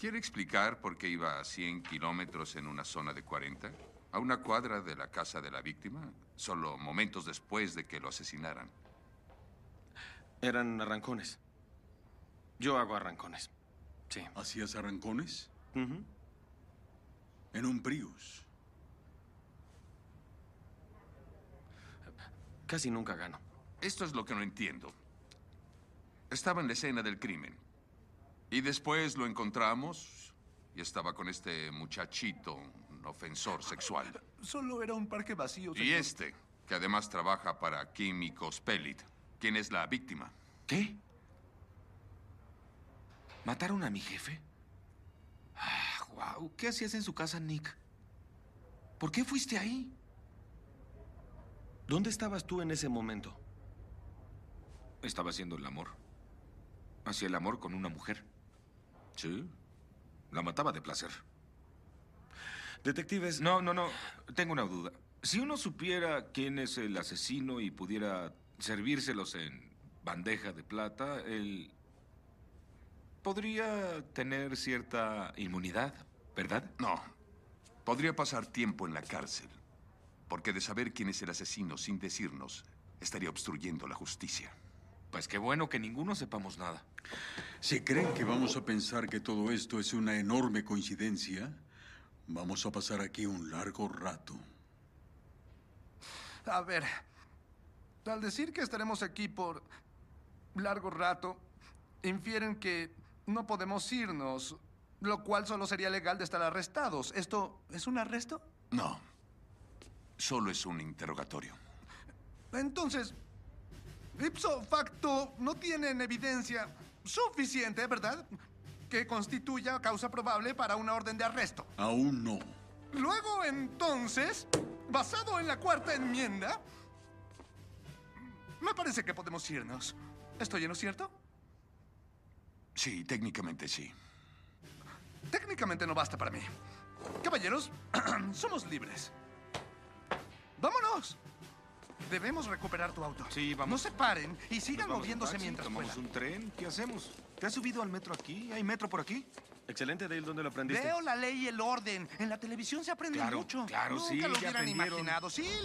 ¿Quiere explicar por qué iba a 100 kilómetros en una zona de 40? A una cuadra de la casa de la víctima, solo momentos después de que lo asesinaran. Eran arrancones. Yo hago arrancones. Sí. ¿Hacías arrancones? En un Prius. Casi nunca gano. Esto es lo que no entiendo. Estaba en la escena del crimen. Y después lo encontramos y estaba con este muchachito, un ofensor sexual. Solo era un parque vacío. Y este, que además trabaja para Químicos Pellet, ¿Quién es la víctima? ¿Qué? ¿Mataron a mi jefe? Ah, wow. ¿Qué hacías en su casa, Nick? ¿Por qué fuiste ahí? ¿Dónde estabas tú en ese momento? Estaba haciendo el amor. Hacía el amor con una mujer. Sí, la mataba de placer. Detectives, no, no, no, tengo una duda. Si uno supiera quién es el asesino y pudiera servírselos en bandeja de plata, él podría tener cierta inmunidad, ¿verdad? No. Podría pasar tiempo en la cárcel, porque de saber quién es el asesino sin decirnos, estaría obstruyendo la justicia. Pues qué bueno que ninguno sepamos nada. Si creen que vamos a pensar que todo esto es una enorme coincidencia, vamos a pasar aquí un largo rato. A ver, al decir que estaremos aquí por largo rato, infieren que no podemos irnos, lo cual solo sería legal de estar arrestados. ¿Esto es un arresto? No, solo es un interrogatorio. Entonces, ipso facto, no tienen evidencia suficiente, ¿verdad? Que constituya causa probable para una orden de arresto. Aún no. Luego, entonces, basado en la cuarta enmienda, me parece que podemos irnos. ¿Estoy en lo cierto? Sí, técnicamente sí. Técnicamente no basta para mí. Caballeros, somos libres. ¡Vámonos! Debemos recuperar tu auto. Sí, vamos. No se paren y sigan moviéndose mientras tomamos un tren? ¿Qué hacemos? ¿Te has subido al metro aquí? ¿Hay metro por aquí? Excelente, Dale. ¿Dónde lo aprendiste? Veo la ley y el orden. En la televisión se aprende mucho. Claro, claro. sí, lo hubieran imaginado. Sí, les